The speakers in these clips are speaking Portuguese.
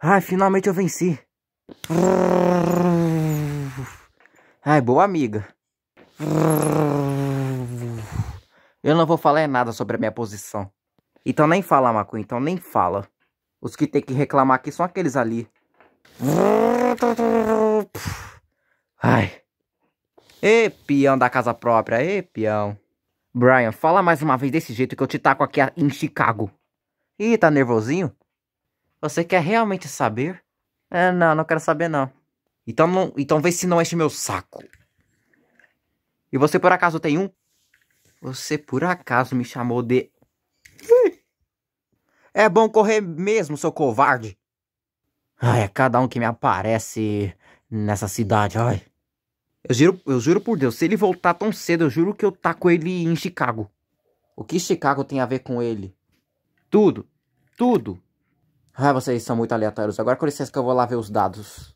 Ai, finalmente eu venci. Ai, boa amiga. Eu não vou falar nada sobre a minha posição. Então nem fala, Macu, então nem fala. Os que tem que reclamar aqui são aqueles ali. Ai. Ê, peão da casa própria, ê, peão. Brian, fala mais uma vez desse jeito que eu te taco aqui em Chicago. Ih, tá nervosinho? Você quer realmente saber? É, não, não quero saber não. Então não, então vê se não enche meu saco. E você por acaso tem um? Você por acaso me chamou de É bom correr mesmo, seu covarde. Ai, é cada um que me aparece nessa cidade, ai. Eu juro, eu juro por Deus, se ele voltar tão cedo, eu juro que eu taco ele em Chicago. O que Chicago tem a ver com ele? Tudo. Tudo. Ah, vocês são muito aleatórios. Agora com licença que eu vou lá ver os dados.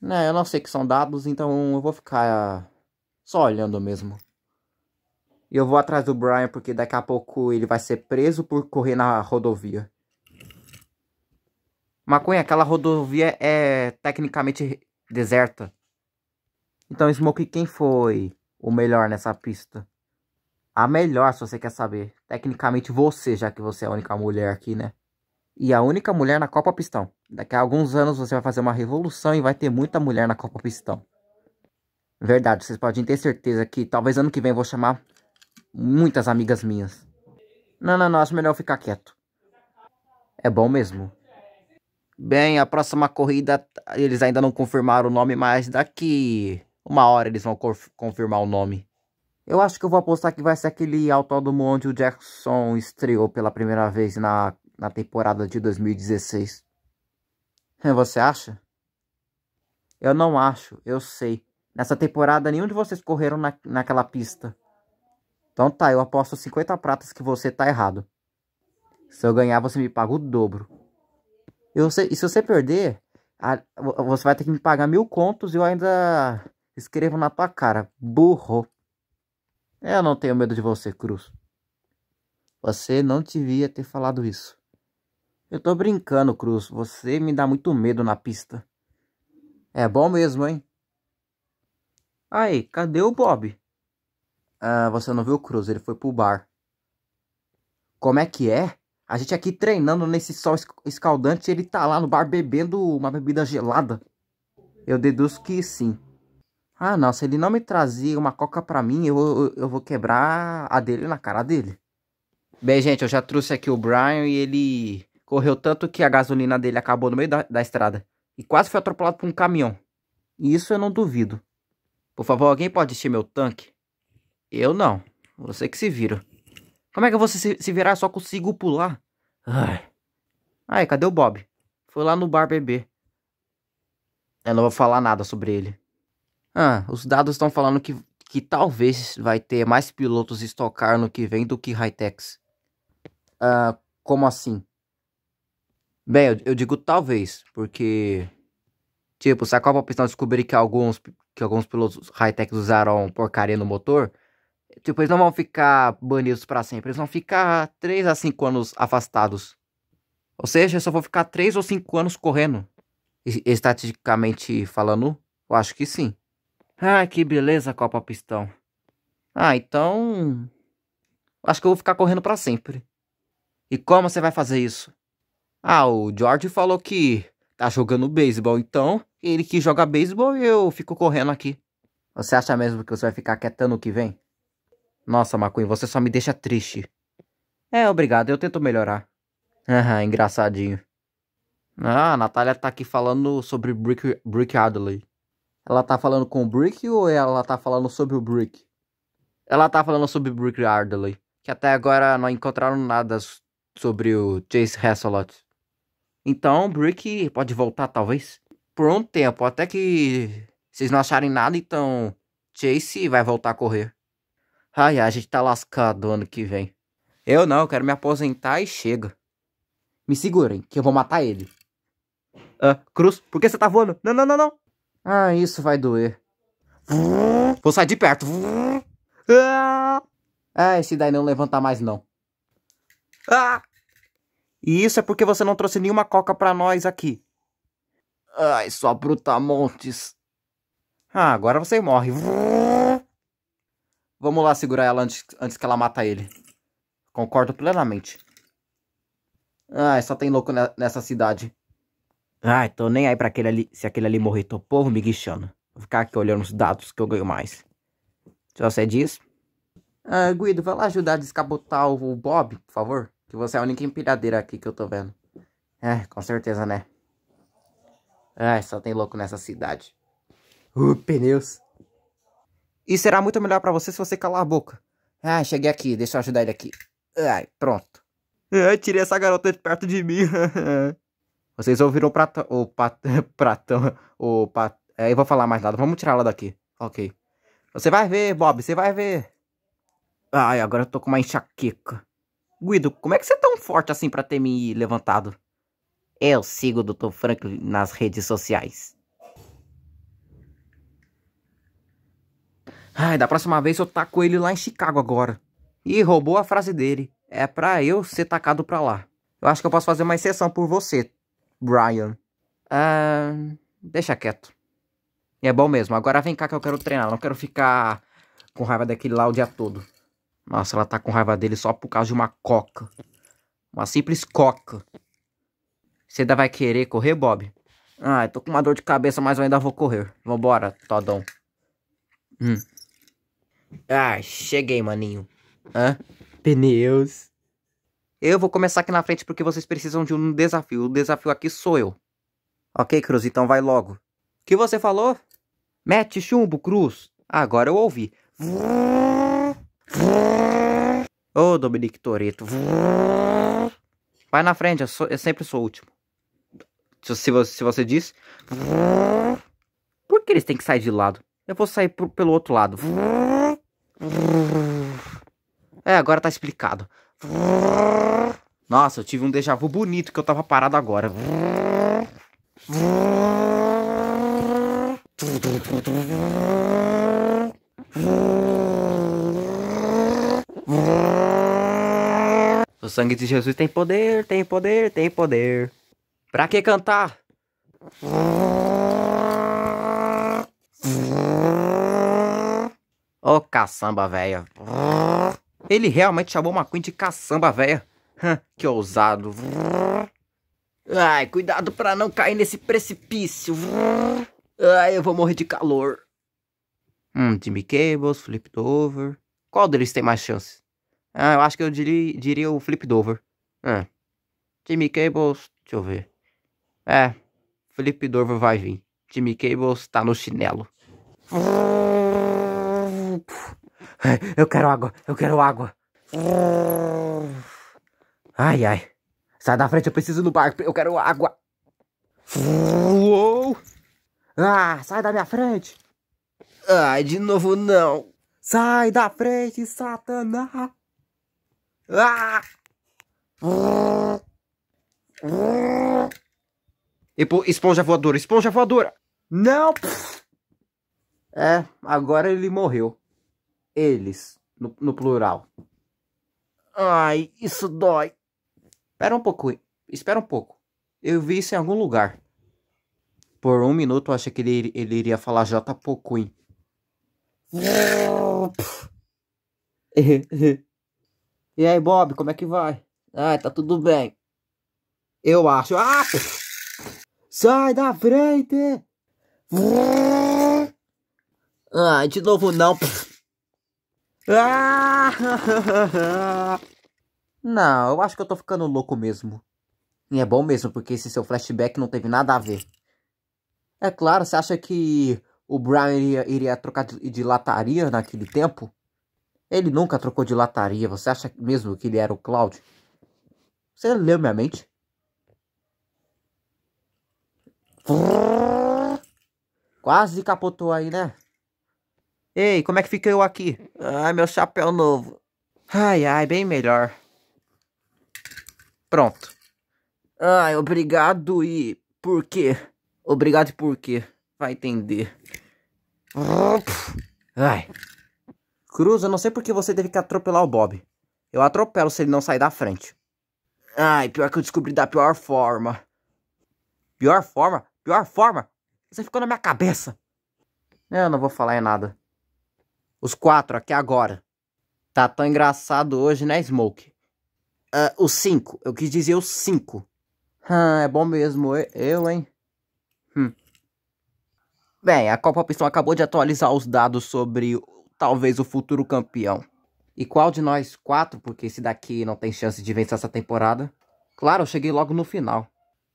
Né, eu não sei que são dados, então eu vou ficar só olhando mesmo. E eu vou atrás do Brian porque daqui a pouco ele vai ser preso por correr na rodovia. Maconha, aquela rodovia é tecnicamente deserta. Então, Smoke, quem foi o melhor nessa pista? A melhor, se você quer saber. Tecnicamente você, já que você é a única mulher aqui, né? e a única mulher na Copa Pistão. Daqui a alguns anos você vai fazer uma revolução e vai ter muita mulher na Copa Pistão. Verdade, vocês podem ter certeza que talvez ano que vem eu vou chamar muitas amigas minhas. Não, não, não, acho melhor ficar quieto. É bom mesmo. Bem, a próxima corrida eles ainda não confirmaram o nome, mas daqui uma hora eles vão confirmar o nome. Eu acho que eu vou apostar que vai ser aquele autódromo onde o Jackson estreou pela primeira vez na, na temporada de 2016. É, você acha? Eu não acho, eu sei. Nessa temporada nenhum de vocês correram na, naquela pista. Então tá, eu aposto 50 pratas que você tá errado. Se eu ganhar, você me paga o dobro. E, você, e se você perder, a, você vai ter que me pagar mil contos e eu ainda escrevo na tua cara. Burro. Eu não tenho medo de você, Cruz. Você não devia ter falado isso. Eu tô brincando, Cruz. Você me dá muito medo na pista. É bom mesmo, hein? Aí, cadê o Bob? Ah, você não viu o Cruz, ele foi pro bar. Como é que é? A gente aqui treinando nesse sol escaldante, ele tá lá no bar bebendo uma bebida gelada. Eu deduzo que sim. Ah, não, se ele não me trazer uma coca pra mim, eu, eu vou quebrar a dele na cara dele. Bem, gente, eu já trouxe aqui o Brian e ele Correu tanto que a gasolina dele acabou no meio da, da estrada. E quase foi atropelado por um caminhão. E isso eu não duvido. Por favor, alguém pode encher meu tanque? Eu não. Você que se vira. Como é que eu vou se, virar? virar? Só consigo pular. Ai. Ai, cadê o Bob? Foi lá no bar beber. Eu não vou falar nada sobre ele. Ah, os dados estão falando que, que talvez vai ter mais pilotos estocar no que vem do que high-techs. Ah, como assim? Bem, eu, eu digo talvez, porque. Tipo, se a Copa Pistão descobrir que alguns, que alguns pilotos high-tech usaram porcaria no motor, tipo, eles não vão ficar banidos para sempre. Eles vão ficar 3 a 5 anos afastados. Ou seja, eu só vou ficar 3 ou 5 anos correndo. Estatisticamente falando, eu acho que sim. Ah, que beleza, Copa Pistão. Ah, então. Acho que eu vou ficar correndo para sempre. E como você vai fazer isso? Ah, o George falou que tá jogando beisebol, então ele que joga beisebol e eu fico correndo aqui. Você acha mesmo que você vai ficar quietando o que vem? Nossa, Macuin, você só me deixa triste. É, obrigado, eu tento melhorar. Aham, engraçadinho. Ah, a Natália tá aqui falando sobre Brick, Brick Adley. Ela tá falando com o Brick ou ela tá falando sobre o Brick? Ela tá falando sobre Brick Adley, que até agora não encontraram nada sobre o Chase Hasselot. Então, Brick pode voltar, talvez, por um tempo, até que vocês não acharem nada, então Chase vai voltar a correr. Ai, a gente tá lascado ano que vem. Eu não, eu quero me aposentar e chega. Me segurem, que eu vou matar ele. Ah, Cruz, por que você tá voando? Não, não, não, não. Ah, isso vai doer. Vou sair de perto. Ah, esse daí não levanta mais, não. Ah! E isso é porque você não trouxe nenhuma coca para nós aqui. Ai, sua brutamontes. Ah, agora você morre. Vamos lá segurar ela antes, antes que ela mata ele. Concordo plenamente. Ai, só tem louco nessa cidade. Ai, tô nem aí pra aquele ali. Se aquele ali morrer, tô povo me guichando. Vou ficar aqui olhando os dados que eu ganho mais. Só você diz. Ah, Guido, vai lá ajudar a descabotar o Bob, por favor. Que você é a única empilhadeira aqui que eu tô vendo. É, com certeza, né? Ai, só tem louco nessa cidade. Uh, pneus. E será muito melhor pra você se você calar a boca. Ah, cheguei aqui, deixa eu ajudar ele aqui. Ai, pronto. Ai, ah, tirei essa garota de perto de mim. Vocês ouviram o prato, o pat, pratão, o pat... É, eu vou falar mais nada, vamos tirar ela daqui. Ok. Você vai ver, Bob, você vai ver. Ai, agora eu tô com uma enxaqueca. Guido, como é que você é tão forte assim para ter me levantado? Eu sigo o Dr. Franklin nas redes sociais. Ai, da próxima vez eu taco ele lá em Chicago agora. E roubou a frase dele. É pra eu ser tacado pra lá. Eu acho que eu posso fazer uma exceção por você, Brian. Ah, deixa quieto. É bom mesmo. Agora vem cá que eu quero treinar. não quero ficar com raiva daquele lá o dia todo. Nossa, ela tá com raiva dele só por causa de uma coca. Uma simples coca. Você ainda vai querer correr, Bob? Ah, eu tô com uma dor de cabeça, mas eu ainda vou correr. Vambora, Todão. Hum. Ah, cheguei, maninho. Hã? Pneus. Eu vou começar aqui na frente porque vocês precisam de um desafio. O desafio aqui sou eu. Ok, Cruz, então vai logo. O que você falou? Mete chumbo, Cruz. Agora eu ouvi. Vrrr. Ô, oh, Dominique Toreto. Vai na frente, eu, sou, eu, sempre sou o último. Se você, se você diz. Por que eles têm que sair de lado? Eu vou sair pelo outro lado. É, agora tá explicado. Nossa, eu tive um déjà vu bonito que eu tava parado agora. sangue de Jesus tem poder, tem poder, tem poder. Pra que cantar? Ô oh, caçamba véia. Ele realmente chamou uma Queen de caçamba véia. Que ousado. Ai, cuidado pra não cair nesse precipício. Ai, eu vou morrer de calor. Hum, Jimmy Cables, Flip Dover. Qual deles tem mais chance? Ah, eu acho que eu diria, diria o Flip Dover. Ah. Jimmy Cables, deixa eu ver. É, Flip Dover vai vir. Timmy Cables tá no chinelo. Eu quero água, eu quero água. Ai, ai. Sai da frente, eu preciso do barco, eu quero água. Uou. Ah, sai da minha frente. Ai, de novo não. Sai da frente, Satanás. E pô, esponja voadora, esponja voadora. Não. É, agora ele morreu. Eles, no, no plural. Ai, isso dói. Espera um pouco, espera um pouco. Eu vi isso em algum lugar. Por um minuto eu achei que ele, ele iria falar J. Pocuin. E aí, Bob, como é que vai? Ah, tá tudo bem. Eu acho. Ah! Sai da frente! Ah, de novo não. Ah! Não, eu acho que eu tô ficando louco mesmo. E é bom mesmo, porque esse seu flashback não teve nada a ver. É claro, você acha que o Brian iria, iria trocar de, de lataria naquele tempo? Ele nunca trocou de lataria. Você acha mesmo que ele era o Cláudio? Você leu minha mente? Quase capotou aí, né? Ei, como é que fica eu aqui? Ai, meu chapéu novo. Ai, ai, bem melhor. Pronto. Ai, obrigado e por quê? Obrigado e por quê? Vai entender. Ai. Cruz, eu não sei porque você teve que atropelar o Bob. Eu atropelo se ele não sair da frente. Ai, pior que eu descobri da pior forma. Pior forma? Pior forma? Você ficou na minha cabeça. Eu não vou falar em nada. Os quatro, aqui agora. Tá tão engraçado hoje, né, Smoke? Uh, ah, os cinco. Eu quis dizer os cinco. Ah, é bom mesmo. Eu, hein? Hum. Bem, a Copa Pistão acabou de atualizar os dados sobre talvez o futuro campeão. E qual de nós quatro, porque esse daqui não tem chance de vencer essa temporada? Claro, eu cheguei logo no final.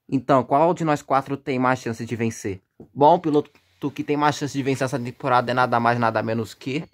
Então, qual de nós quatro tem mais chance de vencer? Bom, o piloto que tem mais chance de vencer essa temporada é nada mais nada menos que